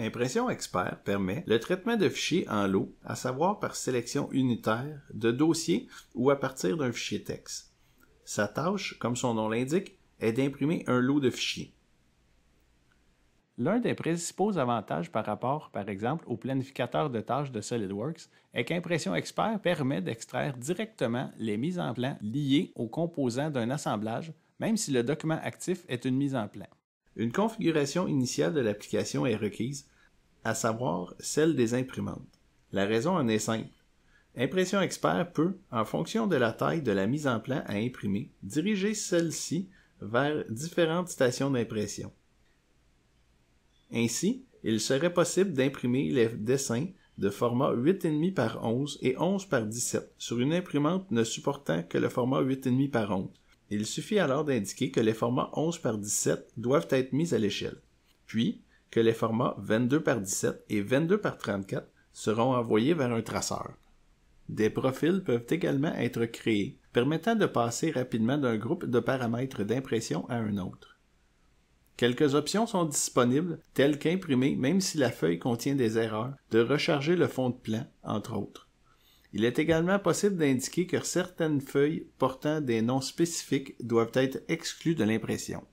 Impression Expert permet le traitement de fichiers en lot, à savoir par sélection unitaire de dossiers ou à partir d'un fichier texte. Sa tâche, comme son nom l'indique, est d'imprimer un lot de fichiers. L'un des principaux avantages par rapport, par exemple, au planificateur de tâches de SolidWorks est qu'Impression Expert permet d'extraire directement les mises en plan liées aux composants d'un assemblage, même si le document actif est une mise en plan. Une configuration initiale de l'application est requise, à savoir celle des imprimantes. La raison en est simple. Impression Expert peut, en fonction de la taille de la mise en plan à imprimer, diriger celle-ci vers différentes stations d'impression. Ainsi, il serait possible d'imprimer les dessins de format 8,5 par 11 et 11 par 17 sur une imprimante ne supportant que le format 8,5 par 11 il suffit alors d'indiquer que les formats 11 par 17 doivent être mis à l'échelle, puis que les formats 22 par 17 et 22 par 34 seront envoyés vers un traceur. Des profils peuvent également être créés, permettant de passer rapidement d'un groupe de paramètres d'impression à un autre. Quelques options sont disponibles, telles qu'imprimer même si la feuille contient des erreurs, de recharger le fond de plan, entre autres. Il est également possible d'indiquer que certaines feuilles portant des noms spécifiques doivent être exclues de l'impression.